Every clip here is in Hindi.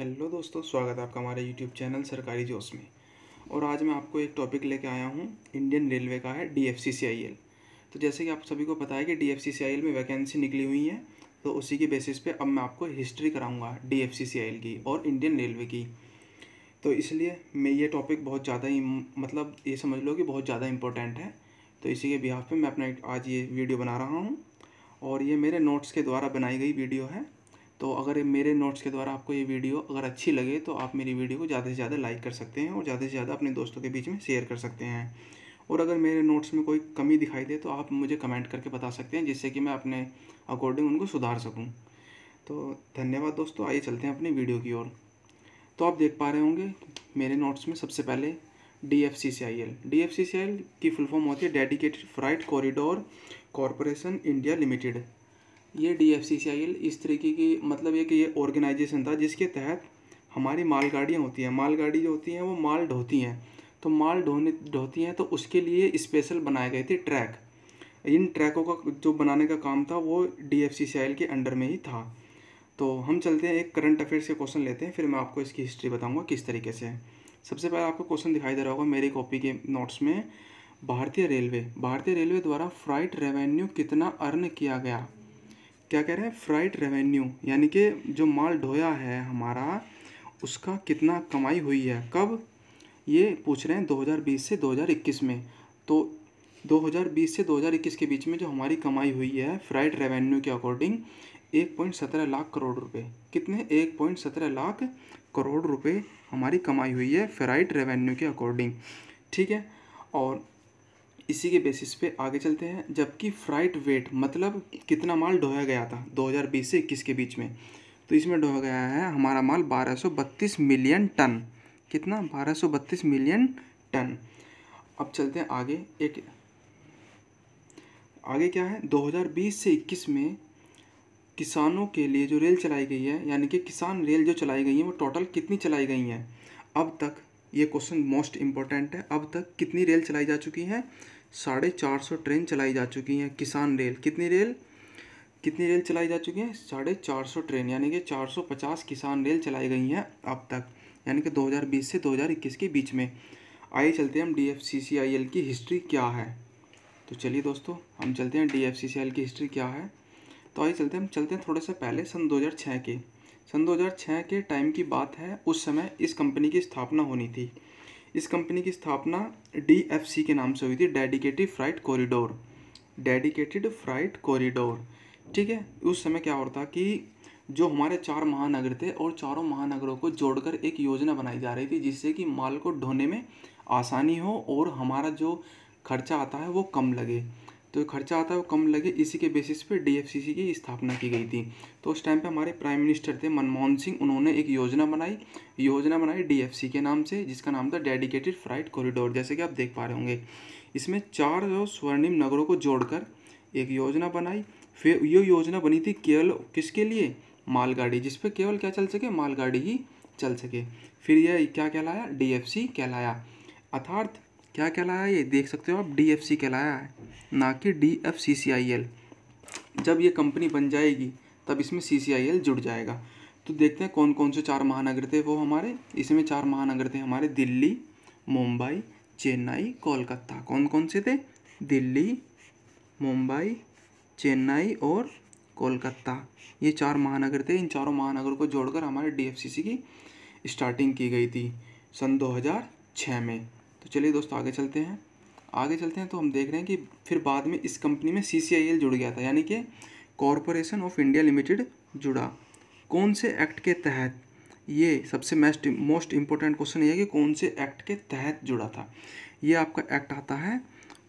हेलो दोस्तों स्वागत है आपका हमारे यूट्यूब चैनल सरकारी जोश में और आज मैं आपको एक टॉपिक लेके आया हूँ इंडियन रेलवे का है D F C C I L तो जैसे कि आप सभी को पता है कि D F C C I L में वैकेंसी निकली हुई है तो उसी के बेसिस पे अब मैं आपको हिस्ट्री कराऊंगा D F C C I L की और इंडियन रेलवे की तो इसलिए मैं ये टॉपिक बहुत ज़्यादा मतलब ये समझ लो कि बहुत ज़्यादा इंपॉर्टेंट है तो इसी के बिहाफ पर मैं अपना आज ये वीडियो बना रहा हूँ और ये मेरे नोट्स के द्वारा बनाई गई वीडियो है तो अगर मेरे नोट्स के द्वारा आपको ये वीडियो अगर अच्छी लगे तो आप मेरी वीडियो को ज़्यादा से ज़्यादा लाइक कर सकते हैं और ज़्यादा से ज़्यादा अपने दोस्तों के बीच में शेयर कर सकते हैं और अगर मेरे नोट्स में कोई कमी दिखाई दे तो आप मुझे कमेंट करके बता सकते हैं जिससे कि मैं अपने अकॉर्डिंग उनको सुधार सकूँ तो धन्यवाद दोस्तों आइए चलते हैं अपनी वीडियो की ओर तो आप देख पा रहे होंगे मेरे नोट्स में सबसे पहले D F C C I L D F C C I L की फुल फॉर्म होती है dedicated freight corridor corporation India limited ये D F C C I L इस तरीके की मतलब एक ये ऑर्गेनाइजेशन था जिसके तहत हमारी मालगाड़ियाँ होती हैं मालगाड़ी जो होती हैं वो माल ढोती हैं तो माल ढोने ढोती हैं तो उसके लिए स्पेशल बनाए गए थे ट्रैक इन ट्रैकों का जो बनाने का काम था वो D F C C I L के अंडर में ही था तो हम चलते हैं एक करंट अफेयर्स के क्वेश्चन लेते हैं फिर मैं आपको इसकी हिस्ट्री बताऊँगा किस तरीके से सबसे पहले आपको क्वेश्चन दिखाई दे रहा होगा मेरी कॉपी के नोट्स में भारतीय रेलवे भारतीय रेलवे द्वारा फ्राइट रेवेन्यू कितना अर्न किया गया क्या कह रहे हैं फ्राइड रेवेन्यू यानी कि जो माल ढोया है हमारा उसका कितना कमाई हुई है कब ये पूछ रहे हैं 2020 से 2021 में तो 2020 से 2021 के बीच में जो हमारी कमाई हुई है फ्राइड रेवेन्यू के अकॉर्डिंग सत्रह लाख करोड़ रुपए कितने सत्रह लाख करोड़ रुपए हमारी कमाई हुई है फ्राइड रेवेन्यू के अकॉर्डिंग ठीक है और इसी के बेसिस पे आगे चलते हैं जबकि फ्राइट वेट मतलब कितना माल ढोया गया था 2020 से इक्कीस के बीच में तो इसमें ढोया गया है हमारा माल 1232 मिलियन टन कितना 1232 मिलियन टन अब चलते हैं आगे एक आगे क्या है 2020 से 21 में किसानों के लिए जो रेल चलाई गई है यानी कि किसान रेल जो चलाई गई है वो टोटल कितनी चलाई गई हैं अब तक ये क्वेश्चन मोस्ट इम्पॉर्टेंट है अब तक कितनी रेल चलाई जा चुकी है साढ़े चार सौ ट्रेन चलाई जा चुकी हैं किसान रेल कितनी रेल कितनी रेल चलाई जा चुकी हैं साढ़े चार सौ ट्रेन यानी कि चार सौ पचास किसान रेल चलाई गई हैं अब तक यानी कि दो हज़ार बीस से दो हज़ार इक्कीस के बीच में आइए चलते हैं हम D F C C I L की हिस्ट्री क्या है तो चलिए दोस्तों हम चलते हैं D F C C I L की हिस्ट्री क्या है तो आइए चलते हैं हम चलते हैं थोड़े से पहले सन दो हजार छः के सन दो हज़ार छः के टाइम की बात है उस समय इस कंपनी की स्थापना होनी थी इस कंपनी की स्थापना डी के नाम से हुई थी dedicated freight corridor dedicated freight corridor ठीक है उस समय क्या होता कि जो हमारे चार महानगर थे और चारों महानगरों को जोड़कर एक योजना बनाई जा रही थी जिससे कि माल को ढोने में आसानी हो और हमारा जो खर्चा आता है वो कम लगे तो खर्चा आता है वो कम लगे इसी के बेसिस पे डीएफसीसी की स्थापना की गई थी तो उस टाइम पे हमारे प्राइम मिनिस्टर थे मनमोहन सिंह उन्होंने एक योजना बनाई योजना बनाई डीएफसी के नाम से जिसका नाम था डेडिकेटेड फ्राइट कॉरिडोर जैसे कि आप देख पा रहे होंगे इसमें चार जो स्वर्णिम नगरों को जोड़कर एक योजना बनाई फिर ये योजना बनी थी केवल किसके लिए मालगाड़ी जिस पर केवल क्या चल सके मालगाड़ी ही चल सके फिर यह क्या कहलाया डी कहलाया अर्थार्थ क्या कहलाया ये देख सकते हो आप डी एफ सी कहलाया है ना कि D F C C I L जब ये कंपनी बन जाएगी तब इसमें सी सी आई एल जुड़ जाएगा तो देखते हैं कौन कौन से चार महानगर थे वो हमारे इसमें चार महानगर थे हमारे दिल्ली मुंबई चेन्नई कोलकाता कौन कौन से थे दिल्ली मुंबई चेन्नई और कोलकाता ये चार महानगर थे इन चारों महानगरों को जोड़कर हमारे सी की स्टार्टिंग की गई थी सन छः में तो चलिए दोस्तों आगे चलते हैं आगे चलते हैं तो हम देख रहे हैं कि फिर बाद में इस कंपनी में सी जुड़ गया था यानी कि कॉरपोरेशन ऑफ इंडिया लिमिटेड जुड़ा कौन से एक्ट के तहत ये सबसे मेस्ट मोस्ट इम्पोर्टेंट क्वेश्चन ये है कि कौन से एक्ट के तहत जुड़ा था ये आपका एक्ट आता है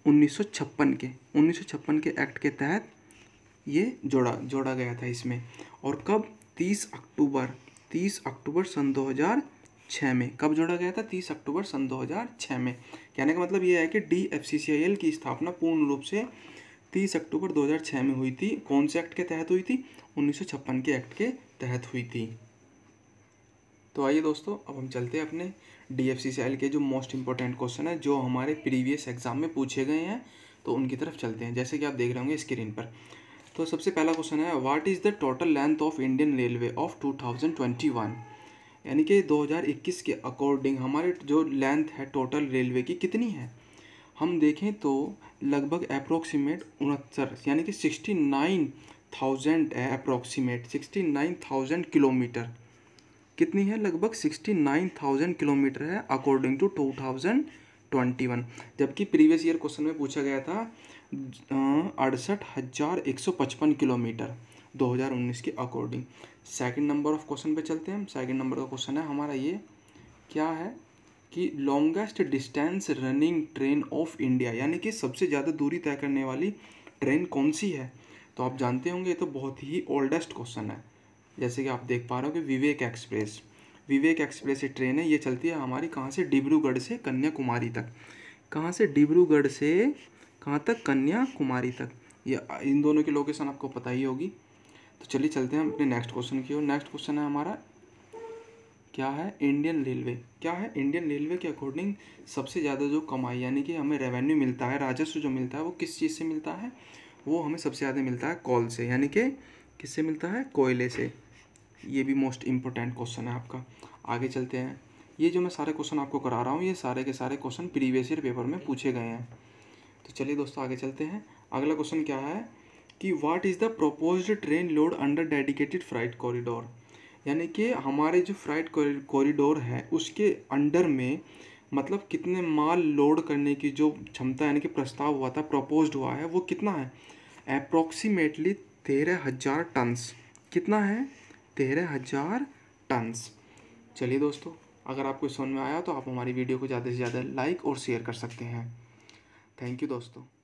1956 के 1956 के एक्ट के तहत ये जोड़ा जोड़ा गया था इसमें और कब 30 अक्टूबर 30 अक्टूबर सन छः में कब जोड़ा गया था तीस अक्टूबर सन 2006 में कहने का मतलब यह है कि D F C C I L की स्थापना पूर्ण रूप से तीस अक्टूबर 2006 में हुई थी कौन से एक्ट के तहत हुई थी उन्नीस के एक्ट के तहत हुई थी तो आइए दोस्तों अब हम चलते हैं अपने D F C C I L के जो मोस्ट इंपॉर्टेंट क्वेश्चन है जो हमारे प्रीवियस एग्जाम में पूछे गए हैं तो उनकी तरफ चलते हैं जैसे कि आप देख रहे होंगे स्क्रीन पर तो सबसे पहला क्वेश्चन है what is the total length of Indian railway of 2021 यानी कि 2021 के अकॉर्डिंग हमारे जो लेंथ है टोटल रेलवे की कितनी है हम देखें तो लगभग अप्रोक्सीमेट उनहत्तर यानी कि सिक्सटी नाइन थाउजेंड है approximate sixty nine thousand kilometre कितनी है लगभग सिक्सटी नाइन थाउजेंड किलोमीटर है according to two thousand twenty one जबकि प्रीवियस ईयर क्वेश्चन में पूछा गया था अड़सठ हज़ार एक सौ पचपन किलोमीटर 2019 के according second number of question पे चलते हैं सेकंड नंबर का क्वेश्चन है हमारा ये क्या है कि longest distance running train of India यानी कि सबसे ज़्यादा दूरी तय करने वाली ट्रेन कौन सी है तो आप जानते होंगे ये तो बहुत ही ओल्डेस्ट क्वेश्चन है जैसे कि आप देख पा रहे हो कि विवेक एक्सप्रेस विवेक एक्सप्रेस ये ट्रेन है ये चलती है हमारी कहाँ से डिब्रूगढ़ से कन्याकुमारी तक कहाँ से डिब्रूगढ़ से कहाँ तक कन्याकुमारी तक ये इन दोनों की लोकेशन आपको पता ही होगी तो चलिए चलते हैं अपने नेक्स्ट क्वेश्चन की ओर नेक्स्ट क्वेश्चन है हमारा क्या है इंडियन रेलवे क्या है इंडियन रेलवे के अकॉर्डिंग सबसे ज़्यादा जो कमाई यानी कि हमें रेवेन्यू मिलता है राजस्व जो मिलता है वो किस चीज़ से मिलता है वो हमें सबसे ज़्यादा मिलता है कॉल से यानी कि किससे मिलता है कोयले से ये भी मोस्ट इम्पोर्टेंट क्वेश्चन है आपका आगे चलते हैं ये जो मैं सारे क्वेश्चन आपको करा रहा हूँ ये सारे के सारे क्वेश्चन प्रीवियस ईयर पेपर में पूछे गए हैं तो चलिए दोस्तों आगे चलते हैं अगला क्वेश्चन क्या है कि what is the proposed train load under dedicated freight corridor यानी कि हमारे जो फ्राइट कॉरिडोर है उसके अंडर में मतलब कितने माल लोड करने की जो क्षमता यानी कि प्रस्ताव हुआ था प्रपोज हुआ है वो कितना है अप्रोक्सीमेटली तेरह हज़ार टन्स कितना है तेरह हज़ार टन्स चलिए दोस्तों अगर आपको समझ में आया तो आप हमारी वीडियो को ज़्यादा से ज़्यादा लाइक और शेयर कर सकते हैं थैंक यू दोस्तों